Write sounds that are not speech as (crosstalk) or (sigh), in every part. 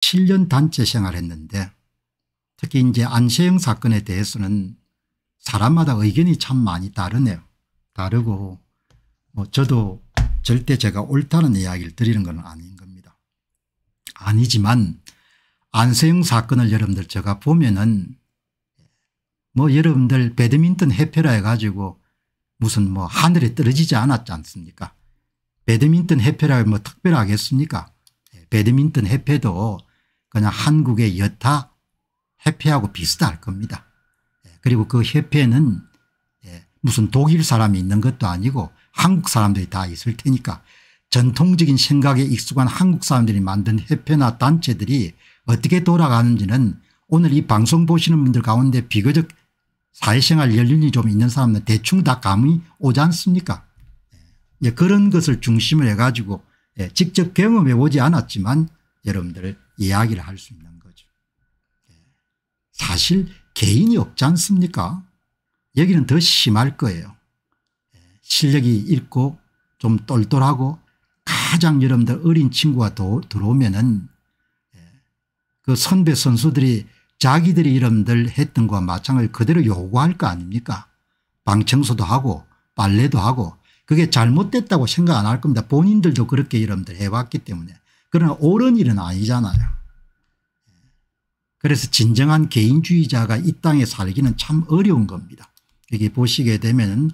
7년 단체 생활했는데 을 특히 이제 안세영 사건에 대해서는 사람마다 의견이 참 많이 다르네요. 다르고 뭐 저도 절대 제가 옳다는 이야기를 드리는 건 아닌 겁니다. 아니지만 안세영 사건을 여러분들 제가 보면은 뭐 여러분들 배드민턴 해패라 해가지고 무슨 뭐 하늘에 떨어지지 않았지 않습니까 배드민턴 해패라 뭐 특별하겠습니까 예, 배드민턴 해패도 그냥 한국의 여타 협회하고 비슷할 겁니다. 예, 그리고 그 협회는 예, 무슨 독일 사람이 있는 것도 아니고 한국 사람들이 다 있을 테니까 전통적인 생각에 익숙한 한국 사람들이 만든 협회나 단체들이 어떻게 돌아가는지는 오늘 이 방송 보시는 분들 가운데 비교적 사회생활 연륜이 좀 있는 사람들 대충 다 감이 오지 않습니까 예, 그런 것을 중심을 해가지고 직접 경험해 보지 않았지만 여러분들 이야기를 할 수 있는 거죠. 예. 사실 개인이 없지 않습니까? 여기는 더 심할 거예요. 예. 실력이 있고 좀 똘똘하고 가장 여러분들 어린 친구가 도, 들어오면은 예. 그 선배 선수들이 자기들이 여러분들 했던 거와 마찬가지 그대로 요구할 거 아닙니까? 방청소도 하고 빨래도 하고 그게 잘못됐다고 생각 안 할 겁니다. 본인들도 그렇게 여러분들 해왔기 때문에 그러나 옳은 일은 아니잖아요. 그래서 진정한 개인주의자가 이 땅에 살기는 참 어려운 겁니다. 여기 보시게 되면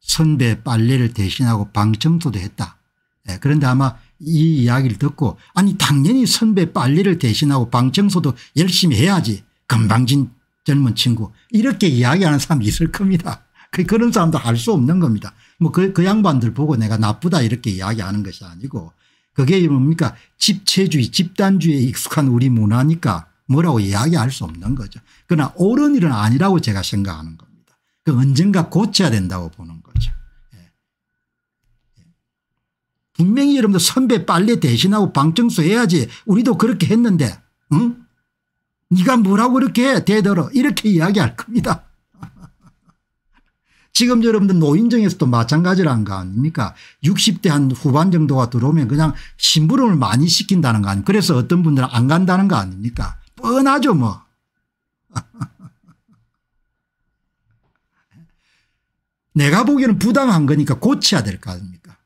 선배 빨래를 대신하고 방청소도 했다. 네, 그런데 아마 이 이야기를 듣고 아니 당연히 선배 빨래를 대신하고 방청소도 열심히 해야지 금방진 젊은 친구 이렇게 이야기하는 사람이 있을 겁니다. 그, 그런 사람도 알 수 없는 겁니다. 뭐그 그 양반들 보고 내가 나쁘다 이렇게 이야기하는 것이 아니고 그게 뭡니까 집체주의 집단주의에 익숙한 우리 문화니까 뭐라고 이야기할 수 없는 거죠. 그러나 옳은 일은 아니라고 제가 생각하는 겁니다. 그 언젠가 고쳐야 된다고 보는 거죠. 예. 예. 분명히 여러분들 선배 빨래 대신하고 방청소 해야지 우리도 그렇게 했는데 응? 네가 뭐라고 이렇게 대들어 이렇게 이야기할 겁니다. 지금 여러분들 노인정에서도 마찬가지라는 거 아닙니까 60대 한 후반 정도가 들어오면 그냥 심부름을 많이 시킨다는 거 아닙니까 그래서 어떤 분들은 안 간다는 거 아닙니까 뻔하죠 뭐. (laughs) 내가 보기에는 부당한 거니까 고쳐야 될 거 아닙니까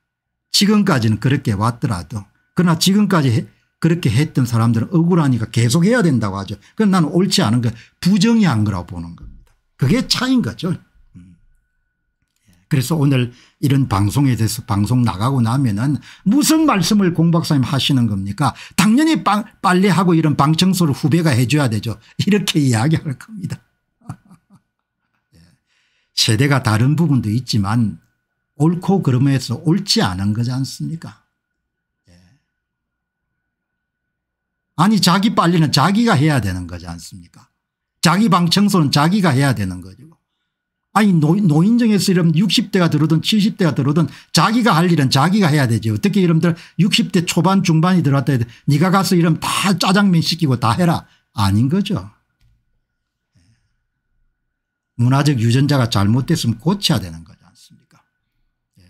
지금까지는 그렇게 왔더라도 그러나 지금까지 그렇게 했던 사람들은 억울하니까 계속 해야 된다고 하죠. 그건 나는 옳지 않은 거 부정이 한 거라고 보는 겁니다. 그게 차인 거죠. 그래서 오늘 이런 방송에 대해서 방송 나가고 나면은 무슨 말씀을 공 박사님 하시는 겁니까 당연히 빨리 하고 이런 방청소를 후배가 해 줘야 되죠 이렇게 이야기할 겁니다. (laughs) 예. 세대가 다른 부분도 있지만 옳고 그름에서 옳지 않은 거지 않습니까 예. 아니 자기 빨리는 자기가 해야 되는 거지 않습니까 자기 방청소는 자기가 해야 되는 거죠. 아니 노인, 정에서이러 60대가 들어든 70대가 들어든 자기가 할 일은 자기가 해야 되지 어떻게 이러들 60대 초반 중반이 들어왔다 해도 네가 가서 이러다 짜장면 시키고 다 해라 아닌 거죠. 문화적 유전자가 잘못됐으면 고쳐야 되는 거지 않습니까 예.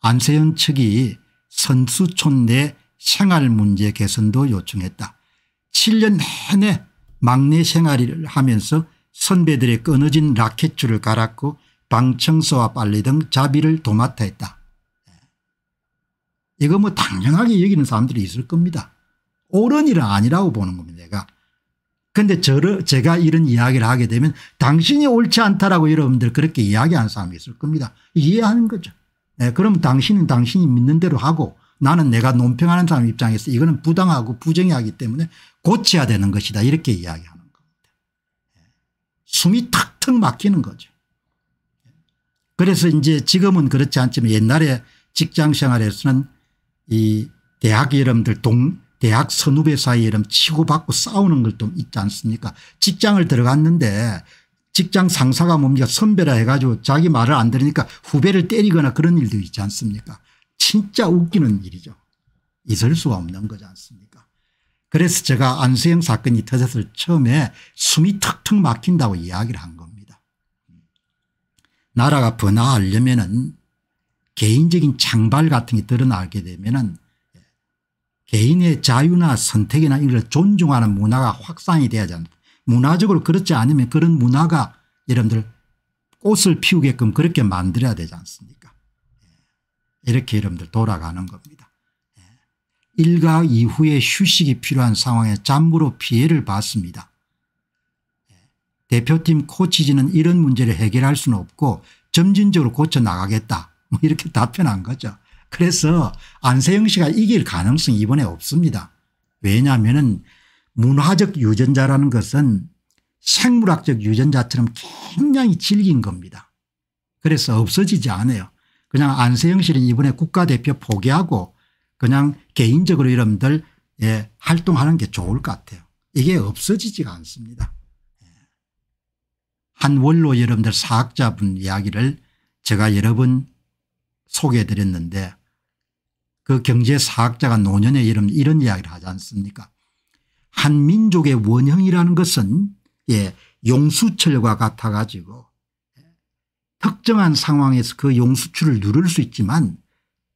안세현 측이 선수촌 내 생활 문제 개선도 요청했다. 7년 내내 막내 생활을 하면서 선배들의 끊어진 라켓줄을 갈았고 방청소와 빨리 등 자비를 도맡아 했다. 예. 이거 뭐 당연하게 여기는 사람들이 있을 겁니다. 옳은 일은 아니라고 보는 겁니다. 내가. 근데 저를 제가 이런 이야기를 하게 되면 당신이 옳지 않다라고 여러분들 그렇게 이야기하는 사람이 있을 겁니다. 이해하는 거죠. 네, 그럼 당신은 당신이 믿는 대로 하고 나는 내가 논평하는 사람 입장에서 이거는 부당하고 부정하기 이 때문에 고쳐야 되는 것이다 이렇게 이야기합니다. 숨이 탁탁 막히는 거죠. 그래서 이제 지금은 그렇지 않지만 옛날에 직장 생활에서는 이 대학 여러들동 대학 선후배 사이 이런 치고받고 싸우는 걸또 있지 않습니까 직장을 들어갔는데 직장 상사가 뭡니까 선배라 해가지고 자기 말을 안 들으니까 후배를 때리거나 그런 일도 있지 않습니까 진짜 웃기는 일이죠. 있을 수가 없는 거지 않습니까 그래서 제가 안수영 사건이 터졌을 처음에 숨이 턱턱 막힌다고 이야기를 한 겁니다. 나라가 번화하려면 은 개인적인 창발 같은 게 드러나게 되면 은 개인의 자유나 선택이나 이런 걸 존중하는 문화가 확산이 돼야지 않나. 문화적으로 그렇지 않으면 그런 문화가 여러분들 꽃을 피우게끔 그렇게 만들어야 되지 않습니까 예. 이렇게 여러분들 돌아가는 겁니다. 일가 이후에 휴식이 필요한 상황에 잠으로 피해를 봤습니다. 대표팀 코치진은 이런 문제를 해결할 수는 없고 점진적으로 고쳐나가겠다 뭐 이렇게 답변한 거죠. 그래서 안세영 씨가 이길 가능성이 이번에 없습니다. 왜냐하면 문화적 유전자라는 것은 생물학적 유전자처럼 굉장히 질긴 겁니다. 그래서 없어지지 않아요. 그냥 안세영 씨는 이번에 국가대표 포기하고 그냥 개인적으로 여러분들 예, 활동하는 게 좋을 것 같아요. 이게 없어지지가 않습니다. 예. 한 원로 여러분들 사학자분 이야기를 제가 여러 번 소개해 드렸는데 그 경제사학자가 노년에 이런, 이런 이야기를 하지 않습니까 한 민족의 원형이라는 것은 예, 용수철과 같아 가지고 예, 특정한 상황에서 그 용수출을 누릴 수 있지만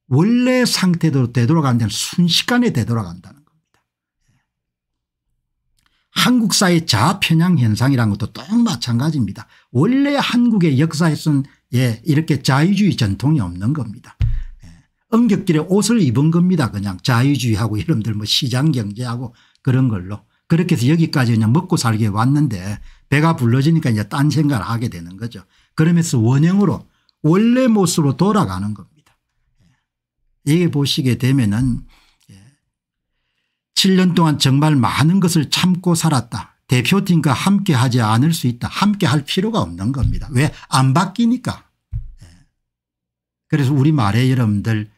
원래 상태대로 되돌아가는 순식간에 되돌아간다는 겁니다. 한국 사회 자아편향 현상이라는 것도 똑 마찬가지입니다. 원래 한국의 역사에서는 예, 이렇게 자유주의 전통이 없는 겁니다. 예, 엄격결에 옷을 입은 겁니다. 그냥 자유주의하고 여러분들 뭐 시장경제하고 그런 걸로. 그렇게 해서 여기까지 그냥 먹고 살게 왔는데 배가 불러지니까 이제 딴 생각을 하게 되는 거죠. 그러면서 원형으로 원래 모습으로 돌아가는 겁니다. 이게 보시게 되면은 7년 예, 동안 정말 많은 것을 참고 살았다. 대표팀과 함께 하지 않을 수 있다. 함께 할 필요가 없는 겁니다. 왜? 안 바뀌니까. 예. 그래서 우리 말에 여러분들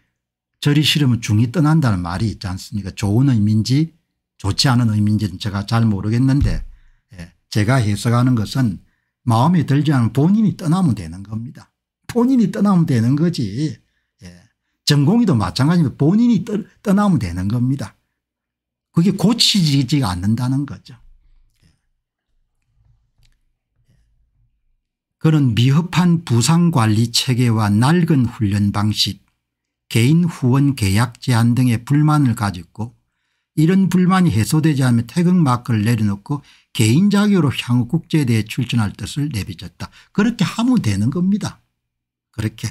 저리 싫으면 중이 떠난다는 말이 있지 않습니까? 좋은 의미인지 좋지 않은 의미인지는 제가 잘 모르겠는데 예, 제가 해석하는 것은 마음에 들지 않은 본인이 떠나면 되는 겁니다. 본인이 떠나면 되는 거지. 전공이도 마찬가지입니다. 본인이 떠나면 되는 겁니다. 그게 고치지 않는다는 거죠. 그런 미흡한 부상관리 체계와 낡은 훈련 방식 개인 후원 계약 제한 등의 불만을 가지고 이런 불만이 해소되지 않으면 태극 마크를 내려놓고 개인 자격으로 향후 국제대회에 출전할 뜻을 내비쳤다. 그렇게 하면 되는 겁니다. 그렇게.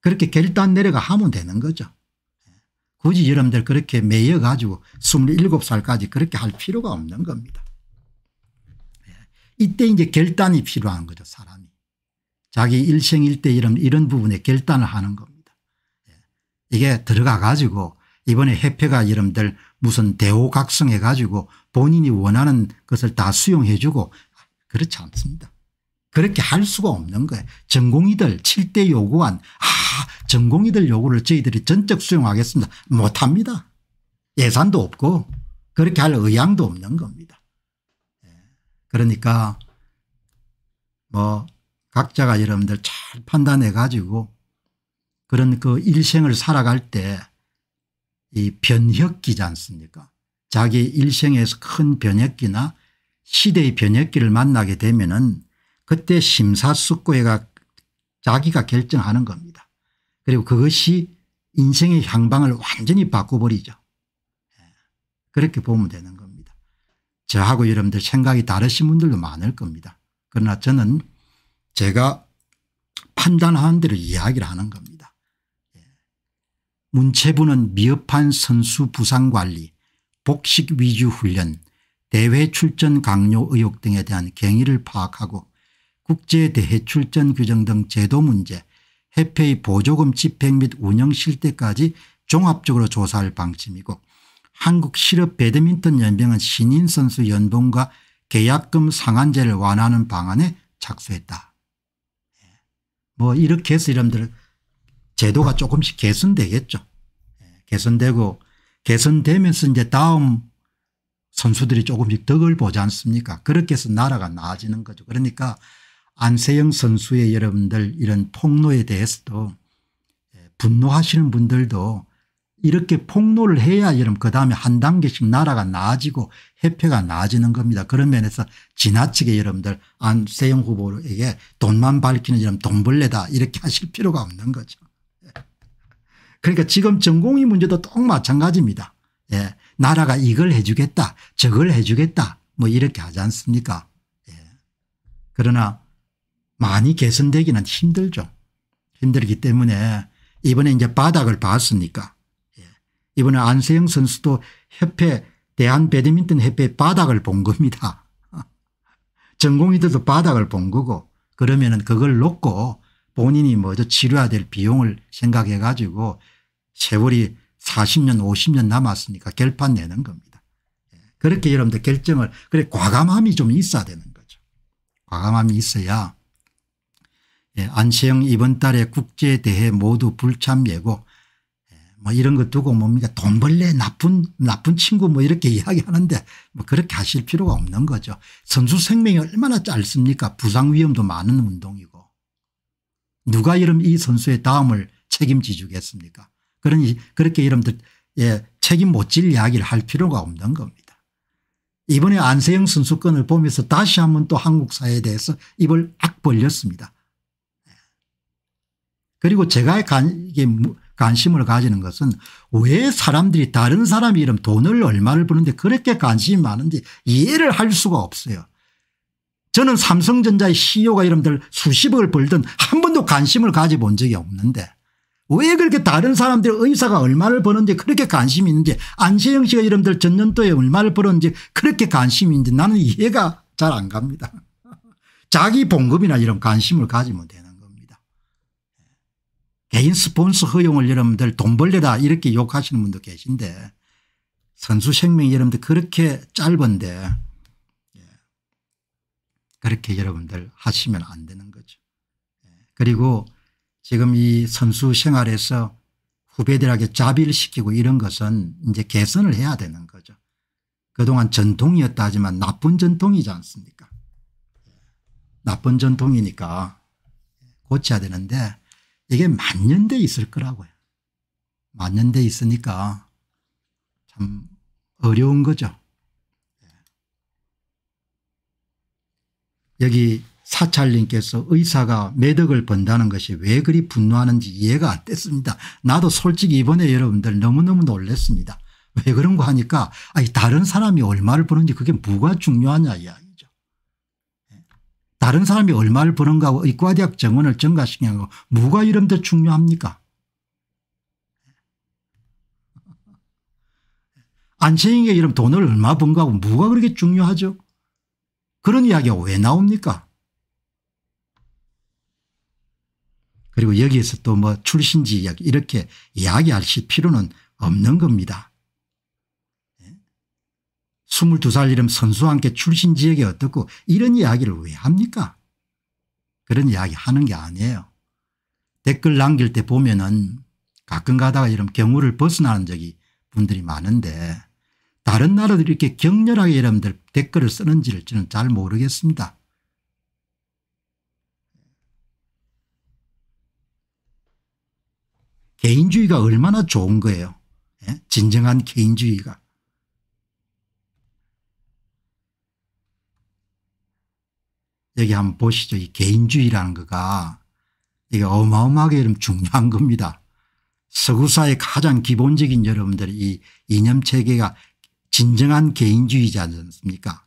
그렇게 결단 내려가 하면 되는 거죠. 굳이 여러분들 그렇게 매여 가지고 27살까지 그렇게 할 필요가 없는 겁니다. 이때 이제 결단이 필요한 거죠 사람이. 자기 일생일대 이런, 이런 부분에 결단을 하는 겁니다. 이게 들어가 가지고 이번에 해패가 여러분들 무슨 대오각성해 가지고 본인이 원하는 것을 다 수용해 주고 그렇지 않습니다. 그렇게 할 수가 없는 거예요. 전공이들 7대 요구한 전공의들 요구를 저희들이 전적 수용하겠습니다. 못합니다. 예산도 없고 그렇게 할 의향도 없는 겁니다. 예. 그러니까 뭐 각자가 여러분들 잘 판단해 가지고 그런 그 일생을 살아갈 때 이 변혁기지 않습니까 자기 일생에서 큰 변혁기나 시대의 변혁기를 만나게 되면은 그때 심사숙고회가 자기가 결정하는 겁니다. 그리고 그것이 인생의 향방을 완전히 바꿔버리죠. 예. 그렇게 보면 되는 겁니다. 저하고 여러분들 생각이 다르신 분들도 많을 겁니다. 그러나 저는 제가 판단하는 대로 이야기를 하는 겁니다. 예. 문체부는 미흡한 선수 부상관리, 복식 위주 훈련, 대회 출전 강요 의혹 등에 대한 경위를 파악하고 국제대회 출전 규정 등 제도 문제 해페이 보조금 집행 및 운영 실태까지 종합적으로 조사할 방침이고 한국 실업 배드민턴 연맹은 신인 선수 연봉과 계약금 상한제를 완화하는 방안에 착수했다. 예. 뭐 이렇게 해서 이름들 제도가 조금씩 개선되겠죠. 예, 개선되고 개선되면서 이제 다음 선수들이 조금씩 덕을 보지 않습니까 그렇게 해서 나라가 나아지는 거죠. 그러니까 안세영 선수의 여러분들 이런 폭로에 대해서도 예, 분노하시는 분들도 이렇게 폭로를 해야 여러분 그 다음에 한 단계씩 나라가 나아지고 해표가 나아지는 겁니다. 그런 면에서 지나치게 여러분들 안세영 후보에게 돈만 밝히는 여러분 돈벌레다 이렇게 하실 필요가 없는 거죠. 예. 그러니까 지금 전공의 문제도 똑 마찬가지입니다. 예. 나라가 이걸 해 주겠다 저걸 해 주겠다 뭐 이렇게 하지 않습니까 예. 그러나 많이 개선되기는 힘들죠. 힘들기 때문에 이번에 이제 바닥을 봤으니까 예. 이번에 안세영 선수도 협회 대한배드민턴 협회 바닥을 본 겁니다. (laughs) 전공의들도 바닥을 본 거고 그러면은 그걸 놓고 본인이 먼저 치료해야 될 비용을 생각해 가지고 세월이 40년 50년 남았으니까 결판 내는 겁니다. 예. 그렇게 여러분들 결정을 그래 과감함이 좀 있어야 되는 거죠. 과감함이 있어야 예, 안세영 이번 달에 국제대회 모두 불참 예고 예, 뭐 이런 것 두고 뭡니까 돈벌레 나쁜 나쁜 친구 뭐 이렇게 이야기하는데 뭐 그렇게 하실 필요가 없는 거죠. 선수 생명이 얼마나 짧습니까 부상 위험도 많은 운동이고 누가 이름 이 선수의 다음을 책임지 주겠습니까 그러니 그렇게 여러분들 예, 책임 못 질 이야기를 할 필요가 없는 겁니다. 이번에 안세영 선수권을 보면서 다시 한번 또 한국 사회에 대해서 입을 악 벌렸습니다. 그리고 제가 간, 이게 관심을 가지는 것은 왜 사람들이 다른 사람이 이름 돈을 얼마를 버는데 그렇게 관심이 많은지 이해를 할 수가 없어요. 저는 삼성전자의 CEO가 이름들 수십억을 벌든 한 번도 관심을 가져본 적이 없는데 왜 그렇게 다른 사람들의 의사가 얼마를 버는지 그렇게 관심이 있는지 안세영 씨가 이름들 전년도에 얼마를 벌었는지 그렇게 관심이 있는지 나는 이해가 잘 안 갑니다. (laughs) 자기 봉급이나 이런 관심을 가지면 되나. 개인 스폰서 허용을 여러분들 돈 벌려라 이렇게 욕하시는 분도 계신데 선수 생명이 여러분들 그렇게 짧은데 예, 그렇게 여러분들 하시면 안 되는 거죠. 예, 그리고 지금 이 선수 생활에서 후배들에게 자비를 시키고 이런 것은 이제 개선을 해야 되는 거죠. 그동안 전통이었다 하지만 나쁜 전통이지 않습니까 예, 나쁜 전통이니까 고쳐야 되는데 이게 만년대 있을 거라고요. 만년대 있으니까 참 어려운 거죠. 예. 여기 사찰님께서 의사가 매덕을 번다는 것이 왜 그리 분노하는지 이해가 안 됐습니다. 나도 솔직히 이번에 여러분들 너무너무 놀랬습니다왜 그런 거 하니까 아니 다른 사람이 얼마를 버는지 그게 뭐가 중요하냐 이야기. 다른 사람이 얼마를 버는가 하고 의과대학 정원을 증가시키냐 하고 뭐가 이런 데 중요합니까 안채인게 이름 돈을 얼마 번가 하고 뭐가 그렇게 중요하죠 그런 이야기가 왜 나옵니까 그리고 여기에서 또 뭐 출신지 이야기 이렇게 이야기하 필요는 없는 겁니다. 22살 이름 선수와 함께 출신 지역이 어떻고 이런 이야기를 왜 합니까 그런 이야기 하는 게 아니에요. 댓글 남길 때 보면은 가끔 가다가 이런 경우를 벗어나는 적이 분들이 많은데 다른 나라들이 이렇게 격렬하게 여러분들 댓글을 쓰는지를 저는 잘 모르겠습니다. 개인주의가 얼마나 좋은 거예요. 예? 진정한 개인주의가. 여기 한번 보시죠. 이 개인주의라는 거가 이게 어마어마하게 여러분 중요한 겁니다. 서구사의 가장 기본적인 여러분들이 이념 체계가 진정한 개인주의지 않습니까?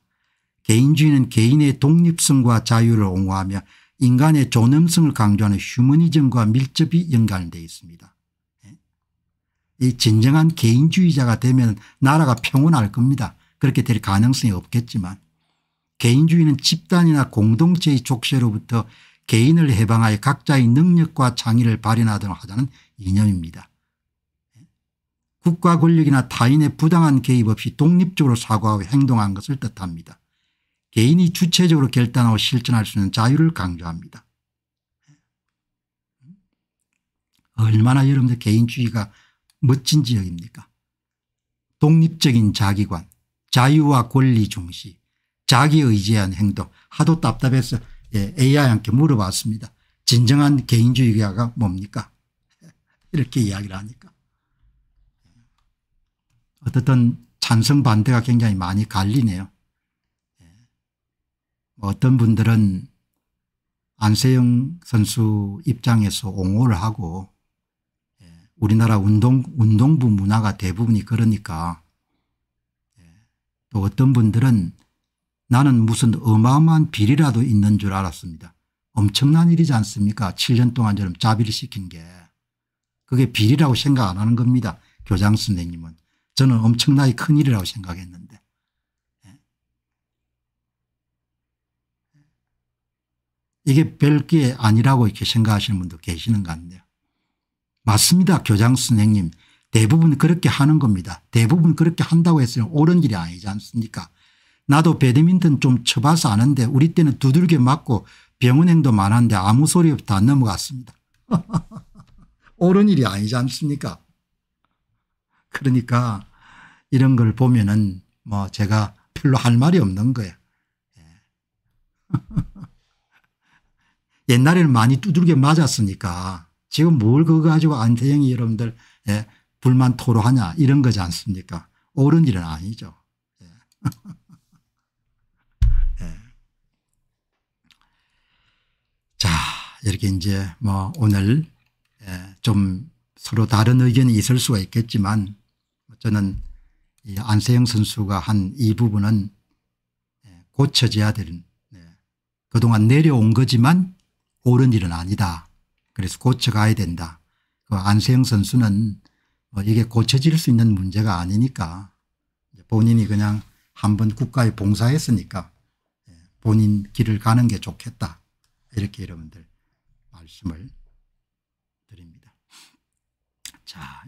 개인주의는 개인의 독립성과 자유를 옹호하며 인간의 존엄성을 강조하는 휴머니즘과 밀접히 연관되어 있습니다. 예? 이 진정한 개인주의자가 되면 나라가 평온할 겁니다. 그렇게 될 가능성이 없겠지만. 개인주의는 집단이나 공동체의 족쇄로부터 개인을 해방하여 각자의 능력과 창의를 발현하도록 하자는 이념입니다. 국가 권력이나 타인의 부당한 개입 없이 독립적으로 사고하고 행동한 것을 뜻합니다. 개인이 주체적으로 결단하고 실천할 수 있는 자유를 강조합니다. 얼마나 여러분들 개인주의가 멋진 지역입니까 독립적인 자기관 자유와 권리 중시 자기의지한 행동 하도 답답해서 예, AI한테 물어봤습니다. 진정한 개인주의가 뭡니까 (laughs) 이렇게 이야기를 하니까 어쨌든 찬성 반대가 굉장히 많이 갈리네요. 예. 뭐 어떤 분들은 안세영 선수 입장에서 옹호를 하고 예, 우리나라 운동, 운동부 문화가 대부분이 그러니까 예, 또 어떤 분들은 나는 무슨 어마어마한 비리라도 있는 줄 알았습니다. 엄청난 일이지 않습니까 7년 동안 저를 자비를 시킨 게. 그게 비리라고 생각 안 하는 겁니다. 교장 선생님은. 저는 엄청나게 큰 일이라고 생각했는데. 예. 이게 별게 아니라고 이렇게 생각하시는 분도 계시는 것 같네요. 맞습니다. 교장 선생님. 대부분 그렇게 하는 겁니다. 대부분 그렇게 한다고 했으면 옳은 일이 아니지 않습니까? 나도 배드민턴 좀 쳐봐서 아는데 우리 때는 두들겨 맞고 병원행도 많았는데 아무 소리 없다 넘어갔습니다. (laughs) 옳은 일이 아니지 않습니까 그러니까 이런 걸 보면은 뭐 제가 별로 할 말이 없는 거예요. 예. (laughs) 옛날에는 많이 두들겨 맞았으니까 지금 뭘 그거 가지고 안태영이 여러분들 예, 불만 토로하냐 이런 거지 않습니까 옳은 일은 아니죠. 예. (laughs) 이렇게 이제 뭐 오늘 예, 좀 서로 다른 의견이 있을 수가 있겠지만 저는 이 안세영 선수가 한 이 부분은 예, 고쳐져야 되는 예, 그동안 내려온 거지만 옳은 일은 아니다. 그래서 고쳐가야 된다. 그 안세영 선수는 뭐 이게 고쳐질 수 있는 문제가 아니니까 본인이 그냥 한번 국가에 봉사했으니까 본인 길을 가는 게 좋겠다. 이렇게 여러분들 말씀을 드립니다. 자.